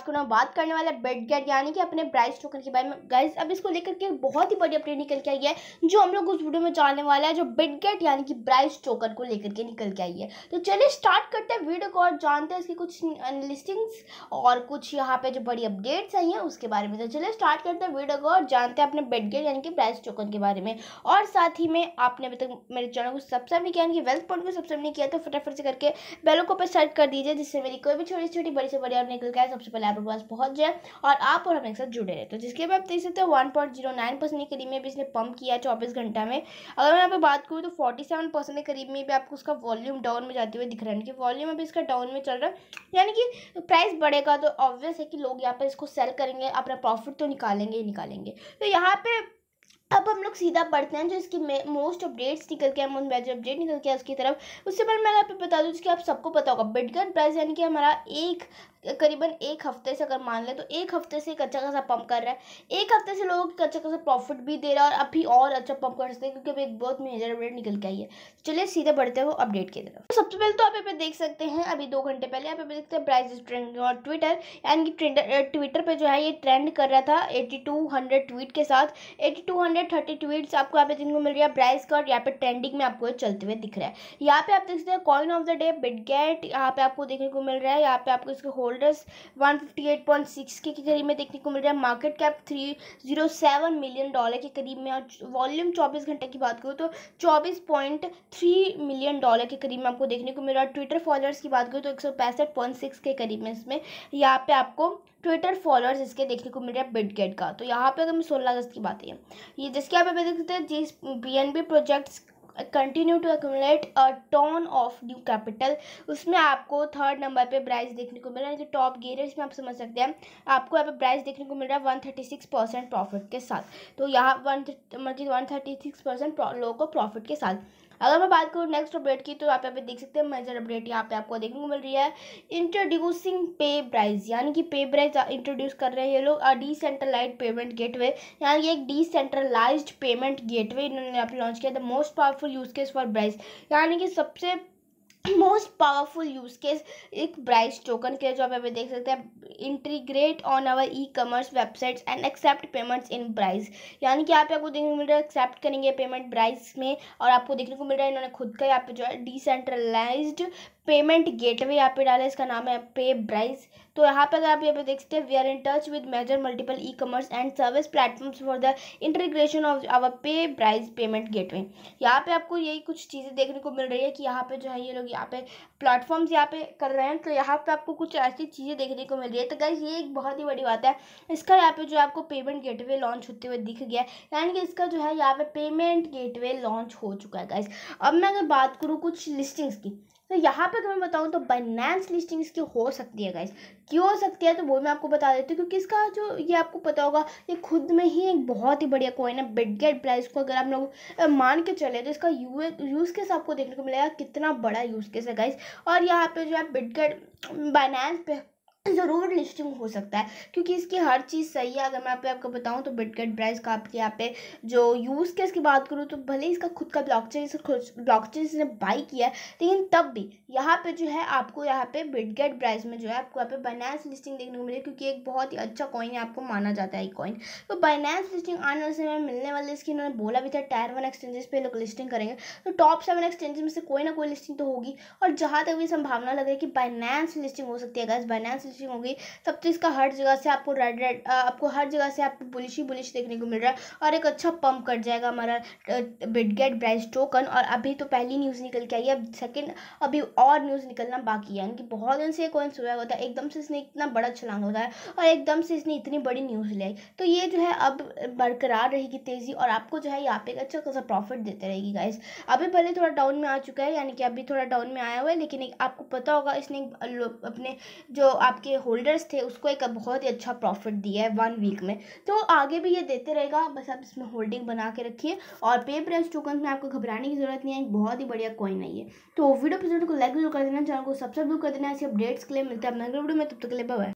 आज को ना बात करने वाला बेड गेट यानी कि अपने प्राइस टोकन के बारे में गाइज अब इसको लेकर के बहुत ही बड़ी अपडेट निकल के आई है जो हम लोग उस वीडियो में जानने वाला है जो बेड गेट यानी कि प्राइस टोकन को लेकर के निकल के आई है तो चलिए स्टार्ट करते हैं वीडियो को और जानते हैं इसकी कुछ लिस्टिंग्स और कुछ यहाँ पे जो बड़ी अपडेट्स आई हैं उसके बारे में तो चलिए स्टार्ट करते हैं वीडियो को और जानते हैं अपने बेड गेट यानी कि प्राइस टोकन के बारे में और साथ ही में आपने अभी तक मेरे चैनल को सब्सक्राइब नहीं किया यानी कि वेल्थ पॉइंट को सब्सक्राइब नहीं किया तो फटाफट से करके बेलों को पर सर्च कर दीजिए जिससे मेरी कोई भी छोटी छोटी बड़ी से बड़ी और निकल गया सबसे पहले यहाँ पर बस पहुँच जाए और आप और हमारे साथ जुड़े रहे तो जिसके बाद आप देख सकते हो one point zero nine percent के करीब में भी इसने पंप किया है चौबीस घंटा में अगर मैं यहाँ पर बात करूँ तो फोर्टी सेवन परसेंट के करीब में भी आपको उसका वॉल्यूम डाउन में जाते हुए दिख रहा है कि वॉल्यूम अभी इसका डाउन में चल रहा है यानी कि प्राइस बढ़ेगा तो ऑब्वियस है कि लोग यहाँ पर इसको सेल करेंगे अपना प्रॉफिट तो निकालेंगे ही निकालेंगे तो यहाँ पर अब हम लोग सीधा बढ़ते हैं जो इसकी मोस्ट अपडेट्स निकल के मोस्ट मेजर अपडेट निकल के उसकी तरफ उससे पहले मैं आपको बता दूँ जिसकी आप सबको पता होगा बिटकॉइन प्राइस यानी कि हमारा एक करीबन एक हफ्ते से अगर मान लें तो एक हफ्ते से एक अच्छा खासा पंप कर रहा है एक हफ्ते से लोगों को अच्छा खासा प्रॉफिट भी दे रहा है और अभी और अच्छा पंप कर सकते हैं क्योंकि अभी एक बहुत मेजर अपडेट निकल के आई है चलिए सीधे बढ़ते हो अपडेट की तरफ सबसे पहले तो आप यहाँ पे देख सकते हैं अभी दो घंटे पहले आप यहाँ पे देखते हैं प्राइस ट्रेंड और ट्विटर यानी कि ट्विटर पर जो है ये ट्रेंड कर रहा था एट्टी टू हंड्रेड ट्वीट के साथ eighty two hundred hundred thirty tweets आपको यहाँ पे देखने को मिल रही है ब्राइस का यहाँ पे ट्रेंडिंग में आपको चलते हुए दिख रहा है यहाँ पे आप देख सकते हैं coin of the day Bitget यहाँ पे आपको देखने को मिल रहा है यहाँ पे आपको इसके holders one fifty eight point six के करीब में देखने को मिल रहा है market cap three zero seven million dollar के करीब में और वॉल्यूम चौबीस घंटे की बात करूँ तो चौबीस पॉइंट थ्री मिलियन डॉलर के करीब में आपको देखने को मिल रहा है ट्विटर फॉलोअर्स की बात करूँ तो एक सौ पैंसठ पॉइंट सिक्स के करीब में इसमें यहाँ पे आपको ट्विटर फॉलोअर्स इसके देखने को मिल रहा है बिटगेट का तो यहाँ पे अगर मैं सोलह अगस्त की बात है ये जिसके आप देख सकते हैं जिस B N B projects continue to accommodate a ton of new capital उसमें आपको थर्ड नंबर पे प्राइस देखने को मिल रहा है जो टॉप गेयर है इसमें आप समझ सकते हैं आपको यहाँ पे प्राइस देखने को मिल रहा है one thirty six percent profit के साथ तो यहाँ वन मतलब वन थर्टी सिक्स परसेंट लोगों को प्रॉफिट के साथ अगर मैं बात करूँ नेक्स्ट अपडेट की तो आप यहाँ पे देख सकते हैं मेजर अपडेट यहाँ पे आपको देखने को मिल रही है इंट्रोड्यूसिंग पे प्राइस यानी कि पे प्राइस इंट्रोड्यूस कर रहे हैं ये लोग डिसेंट्रलाइज पेमेंट गेटवे यानी एक डिसेंट्रलाइज पेमेंट गेटवे इन्होंने यहाँ पे लॉन्च किया the most powerful use case for Brise यानी कि सबसे मोस्ट पावरफुल यूज केस एक ब्राइस टोकन के जो आप देख सकते हैं integrate on our ecommerce websites and accept payments in Brise यानी कि आप आपको देखने को मिल रहा है एक्सेप्ट करेंगे पेमेंट ब्राइस में और आपको देखने को मिल रहा है इन्होंने खुद का यहाँ पे जो है डिसेंट्रलाइज्ड पेमेंट गेटवे यहाँ पे डाला इसका नाम है पे ब्राइस तो यहाँ पे अगर आप यहाँ पे देख सकते हैं we are in touch with major multiple ecommerce and service platforms for the integration of our pay Brise payment gateway यहाँ पे आपको यही कुछ चीज़ें देखने को मिल रही है कि यहाँ पे जो है ये लोग यहाँ पे प्लेटफॉर्म्स यहाँ पे कर रहे हैं तो यहाँ पे आपको कुछ ऐसी चीज़ें देखने को मिल रही है तो गाइज ये एक बहुत ही बड़ी बात है इसका यहाँ पे जो आपको पेमेंट गेटवे लॉन्च होते हुए दिख गया है यानी कि इसका जो है यहाँ पे पेमेंट गेटवे लॉन्च हो चुका है गाइज अब मैं अगर बात करूँ कुछ लिस्टिंग्स की तो यहाँ पे अगर मैं बताऊँ तो बाइनेंस लिस्टिंग इसकी हो सकती है गाइज क्यों हो सकती है तो वो मैं आपको बता देती हूँ क्योंकि इसका जो ये आपको पता होगा ये खुद में ही एक बहुत ही बढ़िया कॉइन है बिटगेट प्राइस को अगर आप लोग मान के चले तो इसका यू यूज़ केस आपको देखने को मिलेगा कितना बड़ा यूज़ केस है गाइज़ और यहाँ पे जो है बिटकट बाइनेंस पे ज़रूर लिस्टिंग हो सकता है क्योंकि इसकी हर चीज़ सही है अगर मैं आप आपको बताऊं तो बिटकेट ब्राइस का आपके यहाँ पे जो यूज़ केस की बात करूँ तो भले इसका खुद का ब्लॉकचेन ब्लॉकचेन इसने बाई किया है लेकिन तब भी यहाँ पे जो है आपको यहाँ पे बिटगेट ब्राइस में जो है आपको यहाँ पे बाइनेंस लिस्टिंग देखने को मिलेगी क्योंकि एक बहुत ही अच्छा कॉइन है आपको माना जाता है कॉइन तो बाइनेंस लिस्टिंग आने वाले समय मिलने वाले इसकी इन्होंने बोला भी था टायर वन एक्सचेंजेस पर लोग लिस्टिंग करेंगे तो टॉप सेवन एक्सचेंजेस में से कोई ना कोई लिस्टिंग तो होगी और जहाँ तक भी संभावना लग रही है कि बाइनेंस लिस्टिंग हो सकती है अगर बाइनेंस स्टिचिंग होगी तब तो इसका हर जगह से आपको रेड रेड आपको हर जगह से आपको बुलिश ही बुलिश देखने को मिल रहा है और एक अच्छा पंप कट जाएगा हमारा बिडगेट ब्राइज टोकन और अभी तो पहली न्यूज़ निकल के आई है अब सेकेंड अभी और न्यूज़ निकलना बाकी है यानी बहुत दिन से ये कॉइन होता है एकदम से इसने इतना बड़ा छलांग होता है और एकदम से इसने इतनी बड़ी न्यूज़ लाई तो ये जो है अब बरकरार रहेगी तेज़ी और आपको जो है यहाँ पे एक अच्छा खासा प्रॉफिट देते रहेगी गाइस अभी पहले थोड़ा डाउन में आ चुका है यानी कि अभी थोड़ा डाउन में आया हुआ है लेकिन आपको पता होगा इसने अपने जो आप आपके होल्डर्स थे उसको एक बहुत ही अच्छा प्रॉफिट दिया है वन वीक में तो आगे भी ये देते रहेगा बस आप इसमें होल्डिंग बना के रखिए और पे प्रेस टोकन में आपको घबराने की जरूरत नहीं है बहुत ही बढ़िया कॉइन है ये तो वीडियो एपिसोड को लाइक जरूर कर देना चैनल को सब्सक्राइब कर देना ऐसे अपडेट्स के लिए मिलते हैं अपना वीडियो में तब तक के लिए बाय